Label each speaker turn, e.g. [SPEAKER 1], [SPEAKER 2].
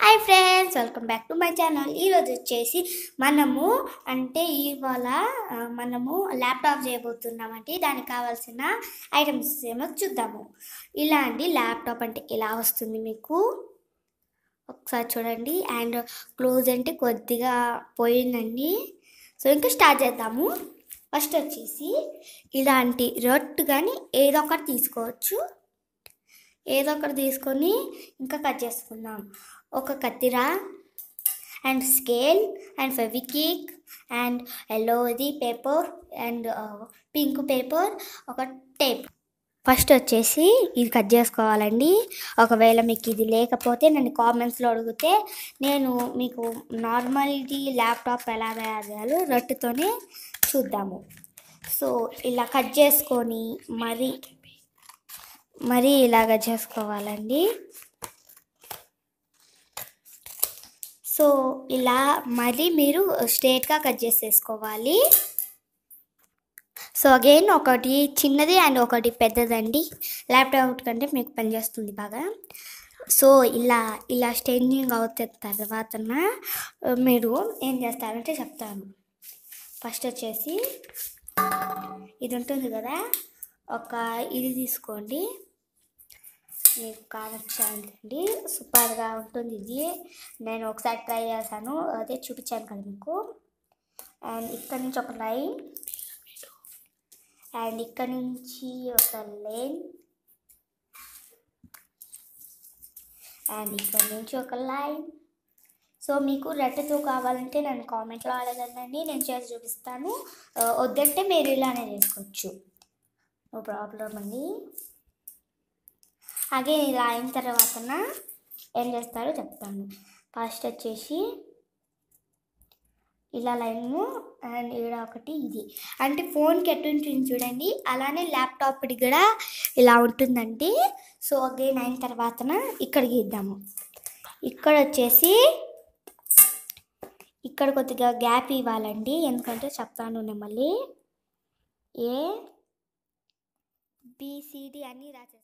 [SPEAKER 1] hi friends welcome back to my channel ఈరోజు వచ్చేసి మనము అంటే ఇవాళ మనము ల్యాప్టాప్ చేయబోతున్నామంటే దానికి కావాల్సిన ఐటమ్స్ ఏమో చూద్దాము ఇలా అండి ల్యాప్టాప్ అంటే ఎలా వస్తుంది మీకు ఒకసారి చూడండి అండ్ క్లోజ్ అంటే కొద్దిగా పోయిందండి సో ఇంకా స్టార్ట్ చేద్దాము ఫస్ట్ వచ్చేసి ఇలాంటి రొట్టు కానీ ఏదో ఒకటి తీసుకోవచ్చు ఏదో ఒకటి తీసుకొని ఇంకా కట్ చేసుకుందాం ఒక కత్తిర and scale and Fevikwik and ఎల్లోది పేపర్ అండ్ పింక్ పేపర్ ఒక టేప్ ఫస్ట్ వచ్చేసి ఇది కట్ చేసుకోవాలండి ఒకవేళ మీకు ఇది లేకపోతే నన్ను కామెంట్స్లో అడిగితే నేను మీకు నార్మల్ది ల్యాప్టాప్ ఎలా తయారు చేయాలో చూద్దాము సో ఇలా కట్ చేసుకొని మరి మరి ఇలాగ చేసుకోవాలండి సో ఇలా మరీ మీరు స్ట్రేట్గా కట్ చేసేసుకోవాలి సో అగైన్ ఒకటి చిన్నది అండ్ ఒకటి పెద్దదండి ల్యాప్టాప్ కంటే మీకు పనిచేస్తుంది బాగా సో ఇలా ఇలా స్టేంజింగ్ అవుతున్న తర్వాత మీరు ఏం చేస్తారంటే చెప్తాను ఫస్ట్ వచ్చేసి ఇది ఉంటుంది కదా ఒక ఇది తీసుకోండి మీకు కావచ్చండి సూపర్గా ఉంటుంది ఇది నేను ఒకసారి ట్రై చేశాను అదే చూపించాను కదా మీకు అండ్ ఇక్కడ నుంచి ఒక లైన్ అండ్ ఇక్కడ నుంచి ఒక లైన్ అండ్ ఇక్కడ నుంచి ఒక లైన్ సో మీకు రెట్టతో కావాలంటే నన్ను కామెంట్లో అడగండి నేను చేసి చూపిస్తాను వద్దంటే మీరు ఇలానే చేసుకోవచ్చు నో ప్రాబ్లం అండి అగైన్ ఇలా అయిన తర్వాత ఏం చేస్తారో చెప్తాను ఫస్ట్ వచ్చేసి ఇలా లైన్ అండ్ ఇక్కడ ఒకటి ఇది అంటే ఫోన్కి ఎట్టుంటుంది చూడండి అలానే ల్యాప్టాప్కి కూడా ఇలా ఉంటుందండి సో అగైన్ అయిన తర్వాత ఇక్కడ గీద్దాము ఇక్కడ వచ్చేసి ఇక్కడ కొద్దిగా గ్యాప్ ఇవ్వాలండి ఎందుకంటే చెప్తాను నేను మళ్ళీ ఏ బీసీడీ అని రాసేస్తాను